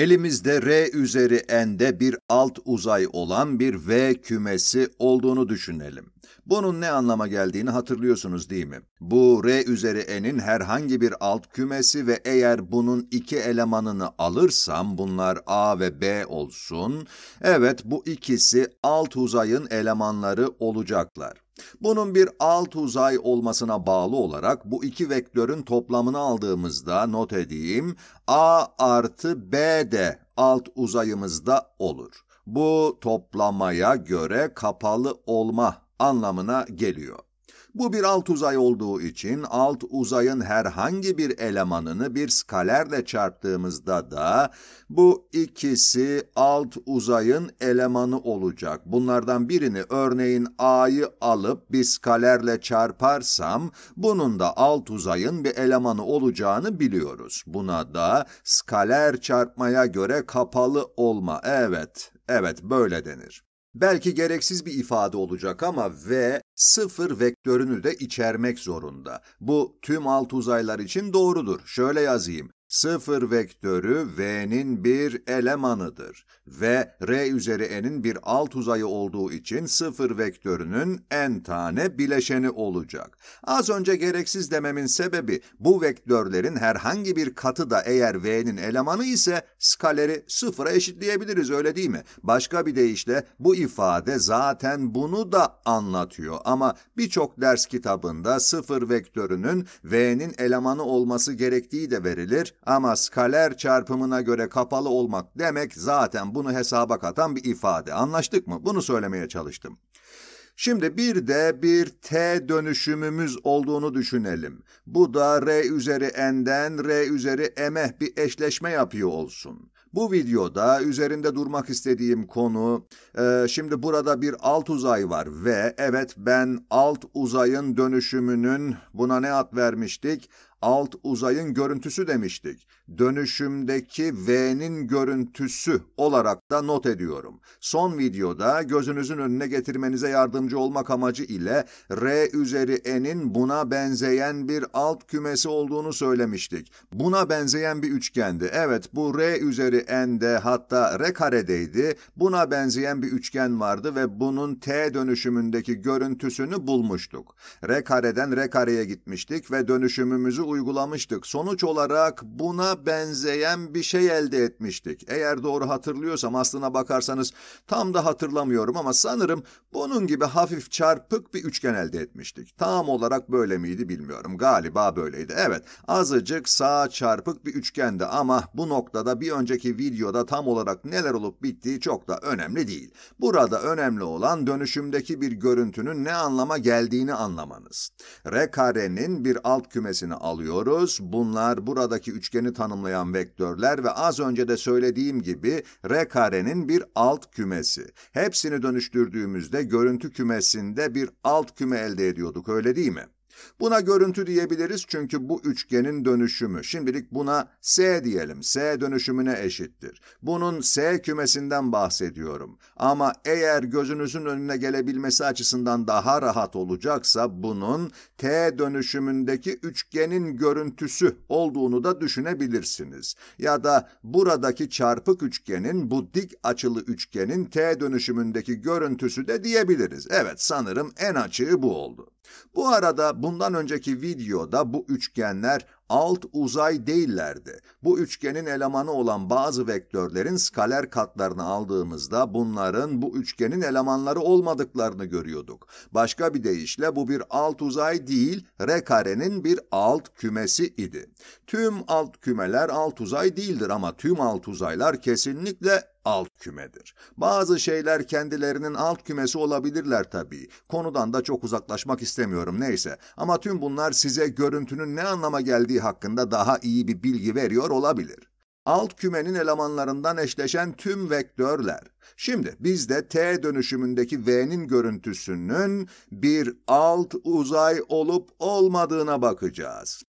Elimizde R üzeri n'de bir alt uzay olan bir V kümesi olduğunu düşünelim. Bunun ne anlama geldiğini hatırlıyorsunuz değil mi? Bu R üzeri n'in herhangi bir alt kümesi ve eğer bunun iki elemanını alırsam bunlar A ve B olsun. Evet bu ikisi alt uzayın elemanları olacaklar. Bunun bir alt uzay olmasına bağlı olarak bu iki vektörün toplamını aldığımızda not edeyim A artı B de alt uzayımızda olur. Bu toplamaya göre kapalı olma anlamına geliyor. Bu bir alt uzay olduğu için alt uzayın herhangi bir elemanını bir skalerle çarptığımızda da bu ikisi alt uzayın elemanı olacak. Bunlardan birini örneğin A'yı alıp bir skalerle çarparsam bunun da alt uzayın bir elemanı olacağını biliyoruz. Buna da skaler çarpmaya göre kapalı olma. Evet, evet böyle denir. Belki gereksiz bir ifade olacak ama V sıfır vektörünü de içermek zorunda. Bu tüm alt uzaylar için doğrudur. Şöyle yazayım. Sıfır vektörü V'nin bir elemanıdır ve R üzeri N'in bir alt uzayı olduğu için sıfır vektörünün N tane bileşeni olacak. Az önce gereksiz dememin sebebi bu vektörlerin herhangi bir katı da eğer V'nin elemanı ise skaleri sıfıra eşitleyebiliriz öyle değil mi? Başka bir deyişle bu ifade zaten bunu da anlatıyor ama birçok ders kitabında sıfır vektörünün V'nin elemanı olması gerektiği de verilir ama skaler çarpımına göre kapalı olmak demek zaten bunu hesaba katan bir ifade. Anlaştık mı? Bunu söylemeye çalıştım. Şimdi bir de bir T dönüşümümüz olduğunu düşünelim. Bu da R üzeri N'den R üzeri M'e bir eşleşme yapıyor olsun. Bu videoda üzerinde durmak istediğim konu, e, şimdi burada bir alt uzay var ve evet ben alt uzayın dönüşümünün, buna ne ad vermiştik? alt uzayın görüntüsü demiştik. Dönüşümdeki V'nin görüntüsü olarak da not ediyorum. Son videoda gözünüzün önüne getirmenize yardımcı olmak amacı ile R üzeri N'in buna benzeyen bir alt kümesi olduğunu söylemiştik. Buna benzeyen bir üçgendi. Evet bu R üzeri N'de hatta R karedeydi. Buna benzeyen bir üçgen vardı ve bunun T dönüşümündeki görüntüsünü bulmuştuk. R kareden R kareye gitmiştik ve dönüşümümüzü uygulamıştık. Sonuç olarak buna benzeyen bir şey elde etmiştik. Eğer doğru hatırlıyorsam aslına bakarsanız tam da hatırlamıyorum ama sanırım bunun gibi hafif çarpık bir üçgen elde etmiştik. Tam olarak böyle miydi bilmiyorum. Galiba böyleydi. Evet azıcık sağ çarpık bir üçgendi ama bu noktada bir önceki videoda tam olarak neler olup bittiği çok da önemli değil. Burada önemli olan dönüşümdeki bir görüntünün ne anlama geldiğini anlamanız. R karenin bir alt kümesini alıyorsunuz alıyoruz. Bunlar buradaki üçgeni tanımlayan vektörler ve az önce de söylediğim gibi R karenin bir alt kümesi. Hepsini dönüştürdüğümüzde görüntü kümesinde bir alt küme elde ediyorduk öyle değil mi? Buna görüntü diyebiliriz çünkü bu üçgenin dönüşümü. Şimdilik buna S diyelim. S dönüşümüne eşittir. Bunun S kümesinden bahsediyorum. Ama eğer gözünüzün önüne gelebilmesi açısından daha rahat olacaksa bunun T dönüşümündeki üçgenin görüntüsü olduğunu da düşünebilirsiniz. Ya da buradaki çarpık üçgenin bu dik açılı üçgenin T dönüşümündeki görüntüsü de diyebiliriz. Evet sanırım en açığı bu oldu. Bu arada bundan önceki videoda bu üçgenler alt uzay değillerdi. Bu üçgenin elemanı olan bazı vektörlerin skaler katlarını aldığımızda bunların bu üçgenin elemanları olmadıklarını görüyorduk. Başka bir deyişle bu bir alt uzay değil, R karenin bir alt kümesi idi. Tüm alt kümeler alt uzay değildir ama tüm alt uzaylar kesinlikle alt kümedir. Bazı şeyler kendilerinin alt kümesi olabilirler tabii. Konudan da çok uzaklaşmak istemiyorum neyse. Ama tüm bunlar size görüntünün ne anlama geldiği hakkında daha iyi bir bilgi veriyor olabilir. Alt kümenin elemanlarından eşleşen tüm vektörler. Şimdi biz de T dönüşümündeki V'nin görüntüsünün bir alt uzay olup olmadığına bakacağız.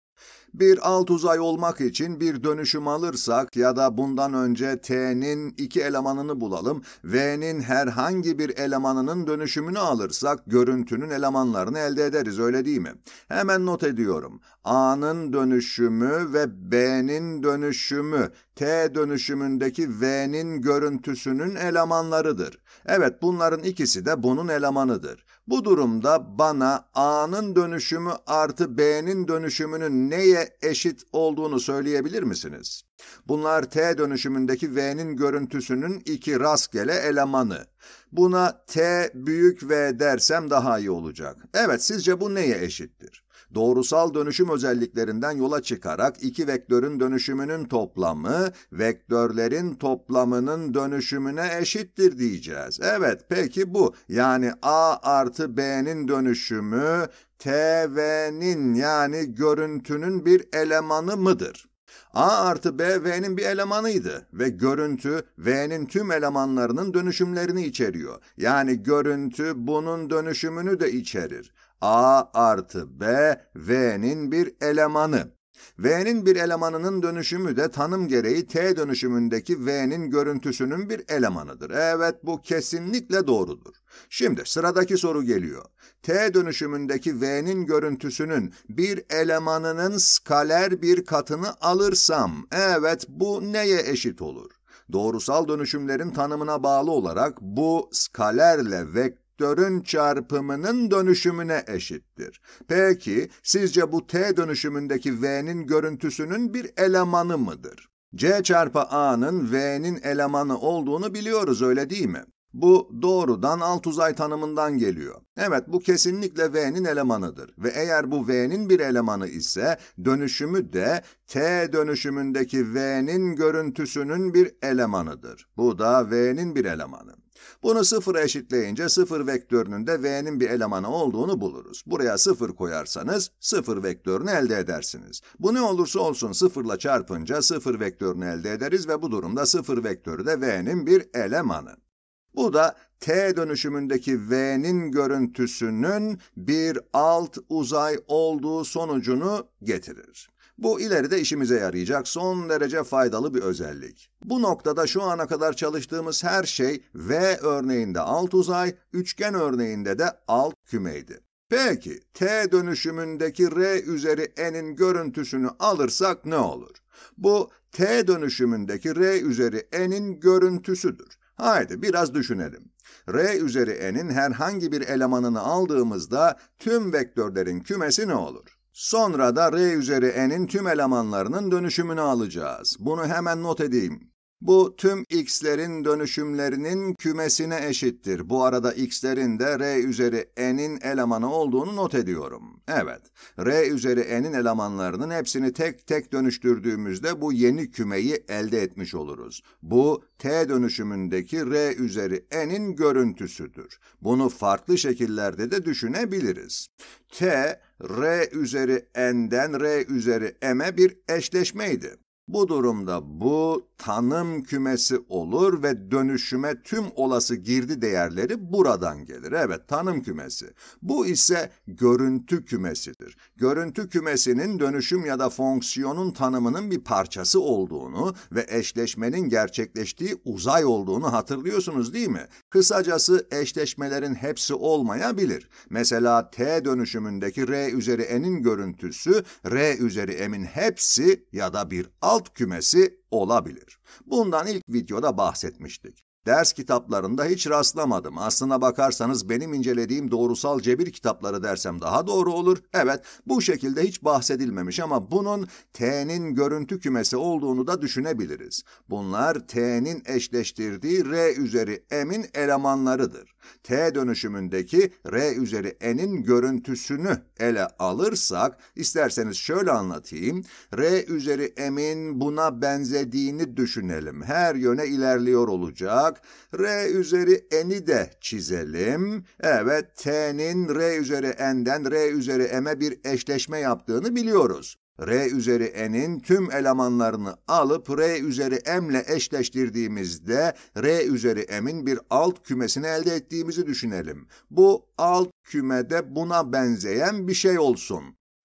Bir alt uzay olmak için bir dönüşüm alırsak ya da bundan önce T'nin iki elemanını bulalım, V'nin herhangi bir elemanının dönüşümünü alırsak görüntünün elemanlarını elde ederiz öyle değil mi? Hemen not ediyorum. A'nın dönüşümü ve B'nin dönüşümü T dönüşümündeki V'nin görüntüsünün elemanlarıdır. Evet bunların ikisi de bunun elemanıdır. Bu durumda bana A'nın dönüşümü artı B'nin dönüşümünün neye eşit olduğunu söyleyebilir misiniz? Bunlar T dönüşümündeki V'nin görüntüsünün iki rastgele elemanı. Buna T büyük V dersem daha iyi olacak. Evet sizce bu neye eşittir? Doğrusal dönüşüm özelliklerinden yola çıkarak iki vektörün dönüşümünün toplamı, vektörlerin toplamının dönüşümüne eşittir diyeceğiz. Evet peki bu yani A artı B'nin dönüşümü TV'nin yani görüntünün bir elemanı mıdır? A artı B V'nin bir elemanıydı ve görüntü V'nin tüm elemanlarının dönüşümlerini içeriyor. Yani görüntü bunun dönüşümünü de içerir. A artı B V'nin bir elemanı. V'nin bir elemanının dönüşümü de tanım gereği T dönüşümündeki V'nin görüntüsünün bir elemanıdır. Evet bu kesinlikle doğrudur. Şimdi sıradaki soru geliyor. T dönüşümündeki V'nin görüntüsünün bir elemanının skaler bir katını alırsam, evet bu neye eşit olur? Doğrusal dönüşümlerin tanımına bağlı olarak bu skalerle ve vektörün çarpımının dönüşümüne eşittir. Peki sizce bu T dönüşümündeki V'nin görüntüsünün bir elemanı mıdır? C çarpı A'nın V'nin elemanı olduğunu biliyoruz öyle değil mi? Bu doğrudan alt uzay tanımından geliyor. Evet bu kesinlikle V'nin elemanıdır ve eğer bu V'nin bir elemanı ise dönüşümü de T dönüşümündeki V'nin görüntüsünün bir elemanıdır. Bu da V'nin bir elemanı. Bunu sıfıra eşitleyince sıfır vektörünün de v'nin bir elemanı olduğunu buluruz. Buraya sıfır koyarsanız sıfır vektörünü elde edersiniz. Bu ne olursa olsun sıfırla çarpınca sıfır vektörünü elde ederiz ve bu durumda sıfır vektörü de v'nin bir elemanı. Bu da t dönüşümündeki v'nin görüntüsünün bir alt uzay olduğu sonucunu getirir. Bu ileride işimize yarayacak son derece faydalı bir özellik. Bu noktada şu ana kadar çalıştığımız her şey V örneğinde alt uzay, üçgen örneğinde de alt kümeydi. Peki, T dönüşümündeki R üzeri N'in görüntüsünü alırsak ne olur? Bu, T dönüşümündeki R üzeri N'in görüntüsüdür. Haydi biraz düşünelim. R üzeri N'in herhangi bir elemanını aldığımızda tüm vektörlerin kümesi ne olur? Sonra da R üzeri n'in tüm elemanlarının dönüşümünü alacağız. Bunu hemen not edeyim. Bu tüm x'lerin dönüşümlerinin kümesine eşittir. Bu arada x'lerin de r üzeri n'in elemanı olduğunu not ediyorum. Evet, r üzeri n'in elemanlarının hepsini tek tek dönüştürdüğümüzde bu yeni kümeyi elde etmiş oluruz. Bu t dönüşümündeki r üzeri n'in görüntüsüdür. Bunu farklı şekillerde de düşünebiliriz. t, r üzeri n'den r üzeri m'e bir eşleşmeydi. Bu durumda bu tanım kümesi olur ve dönüşüme tüm olası girdi değerleri buradan gelir. Evet tanım kümesi. Bu ise görüntü kümesidir. Görüntü kümesinin dönüşüm ya da fonksiyonun tanımının bir parçası olduğunu ve eşleşmenin gerçekleştiği uzay olduğunu hatırlıyorsunuz değil mi? Kısacası eşleşmelerin hepsi olmayabilir. Mesela T dönüşümündeki R üzeri N'in görüntüsü, R üzeri M'in hepsi ya da bir alt alt kümesi olabilir. Bundan ilk videoda bahsetmiştik. Ders kitaplarında hiç rastlamadım. Aslına bakarsanız benim incelediğim doğrusal cebir kitapları dersem daha doğru olur. Evet, bu şekilde hiç bahsedilmemiş ama bunun T'nin görüntü kümesi olduğunu da düşünebiliriz. Bunlar T'nin eşleştirdiği R üzeri M'in elemanlarıdır. T dönüşümündeki R üzeri N'in görüntüsünü ele alırsak, isterseniz şöyle anlatayım. R üzeri M'in buna benzediğini düşünelim. Her yöne ilerliyor olacak. R üzeri N'i de çizelim. Evet, T'nin R üzeri N'den R üzeri M'e bir eşleşme yaptığını biliyoruz. R üzeri n'in tüm elemanlarını alıp R üzeri m ile eşleştirdiğimizde R üzeri m'in bir alt kümesini elde ettiğimizi düşünelim. Bu alt kümede buna benzeyen bir şey olsun.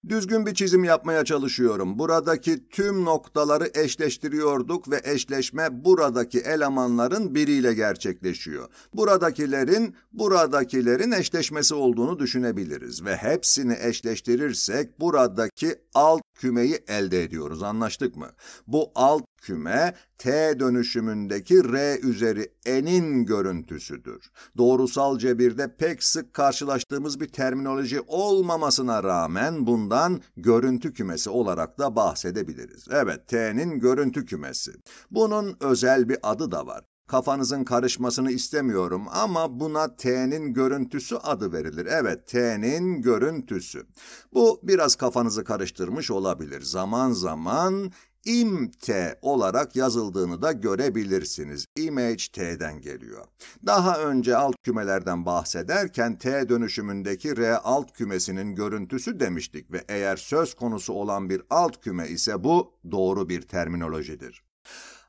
Düzgün bir çizim yapmaya çalışıyorum. Buradaki tüm noktaları eşleştiriyorduk ve eşleşme buradaki elemanların biriyle gerçekleşiyor. Buradakilerin, buradakilerin eşleşmesi olduğunu düşünebiliriz ve hepsini eşleştirirsek buradaki alt kümeyi elde ediyoruz. Anlaştık mı? Bu alt küme T dönüşümündeki R üzeri N'in görüntüsüdür. Doğrusal cebirde pek sık karşılaştığımız bir terminoloji olmamasına rağmen bundan görüntü kümesi olarak da bahsedebiliriz. Evet, T'nin görüntü kümesi. Bunun özel bir adı da var. Kafanızın karışmasını istemiyorum ama buna T'nin görüntüsü adı verilir. Evet, T'nin görüntüsü. Bu biraz kafanızı karıştırmış olabilir. Zaman zaman IMT olarak yazıldığını da görebilirsiniz. Image T'den geliyor. Daha önce alt kümelerden bahsederken T dönüşümündeki R alt kümesinin görüntüsü demiştik ve eğer söz konusu olan bir alt küme ise bu doğru bir terminolojidir.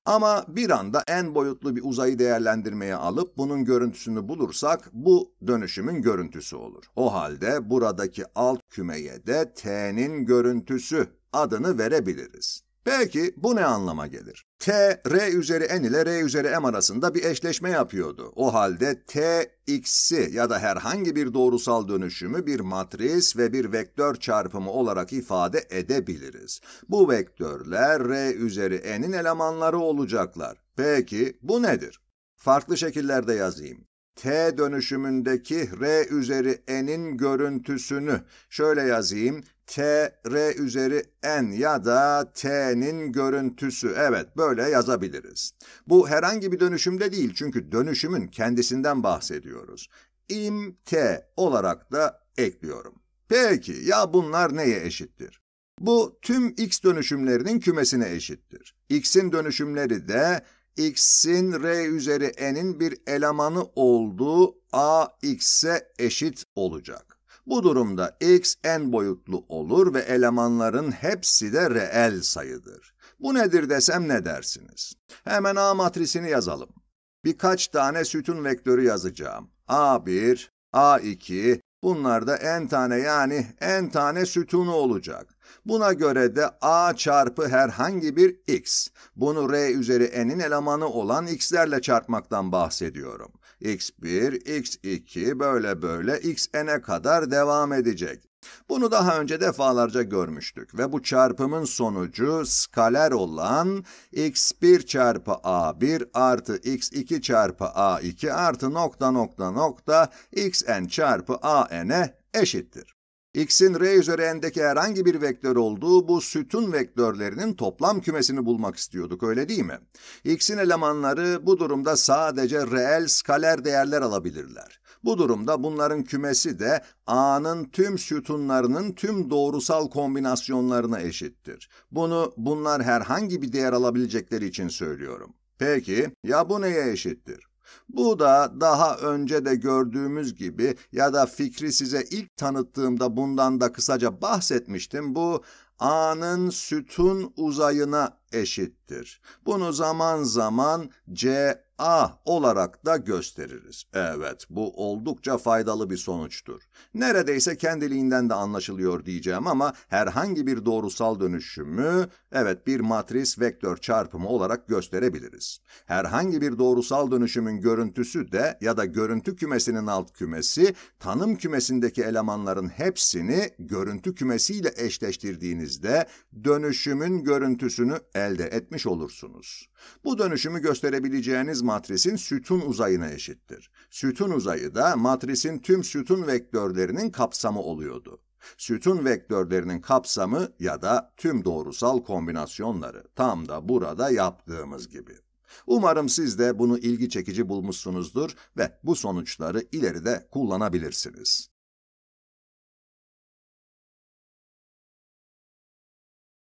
Ama bir anda en boyutlu bir uzayı değerlendirmeye alıp bunun görüntüsünü bulursak bu dönüşümün görüntüsü olur. O halde buradaki alt kümeye de T'nin görüntüsü adını verebiliriz. Peki bu ne anlama gelir? T, R üzeri N ile R üzeri M arasında bir eşleşme yapıyordu. O halde T, X'i ya da herhangi bir doğrusal dönüşümü bir matris ve bir vektör çarpımı olarak ifade edebiliriz. Bu vektörler R üzeri N'in elemanları olacaklar. Peki bu nedir? Farklı şekillerde yazayım. T dönüşümündeki R üzeri N'in görüntüsünü şöyle yazayım. T r üzeri N ya da T'nin görüntüsü. Evet böyle yazabiliriz. Bu herhangi bir dönüşümde değil çünkü dönüşümün kendisinden bahsediyoruz. T olarak da ekliyorum. Peki ya bunlar neye eşittir? Bu tüm x dönüşümlerinin kümesine eşittir. x'in dönüşümleri de x'in r üzeri n'in bir elemanı olduğu ax'e eşit olacak. Bu durumda x n boyutlu olur ve elemanların hepsi de reel sayıdır. Bu nedir desem ne dersiniz? Hemen A matrisini yazalım. Birkaç tane sütun vektörü yazacağım. A1, A2, bunlar da n tane yani n tane sütunu olacak. Buna göre de a çarpı herhangi bir x. Bunu r üzeri n'in elemanı olan x'lerle çarpmaktan bahsediyorum x1, x2 böyle böyle xn'e kadar devam edecek. Bunu daha önce defalarca görmüştük ve bu çarpımın sonucu skaler olan x1 çarpı a1 artı x2 çarpı a2 artı nokta nokta nokta xn çarpı an'e eşittir x'in r üzerindeki herhangi bir vektör olduğu bu sütun vektörlerinin toplam kümesini bulmak istiyorduk öyle değil mi? x'in elemanları bu durumda sadece reel skaler değerler alabilirler. Bu durumda bunların kümesi de A'nın tüm sütunlarının tüm doğrusal kombinasyonlarına eşittir. Bunu bunlar herhangi bir değer alabilecekleri için söylüyorum. Peki ya bu neye eşittir? Bu da daha önce de gördüğümüz gibi ya da fikri size ilk tanıttığımda bundan da kısaca bahsetmiştim. Bu A'nın sütun uzayına eşittir. Bunu zaman zaman C A ah, olarak da gösteririz. Evet, bu oldukça faydalı bir sonuçtur. Neredeyse kendiliğinden de anlaşılıyor diyeceğim ama herhangi bir doğrusal dönüşümü, evet bir matris vektör çarpımı olarak gösterebiliriz. Herhangi bir doğrusal dönüşümün görüntüsü de ya da görüntü kümesinin alt kümesi, tanım kümesindeki elemanların hepsini görüntü kümesiyle eşleştirdiğinizde dönüşümün görüntüsünü elde etmiş olursunuz. Bu dönüşümü gösterebileceğiniz matrisin sütun uzayına eşittir. Sütun uzayı da matrisin tüm sütun vektörlerinin kapsamı oluyordu. Sütun vektörlerinin kapsamı ya da tüm doğrusal kombinasyonları tam da burada yaptığımız gibi. Umarım siz de bunu ilgi çekici bulmuşsunuzdur ve bu sonuçları ileride kullanabilirsiniz.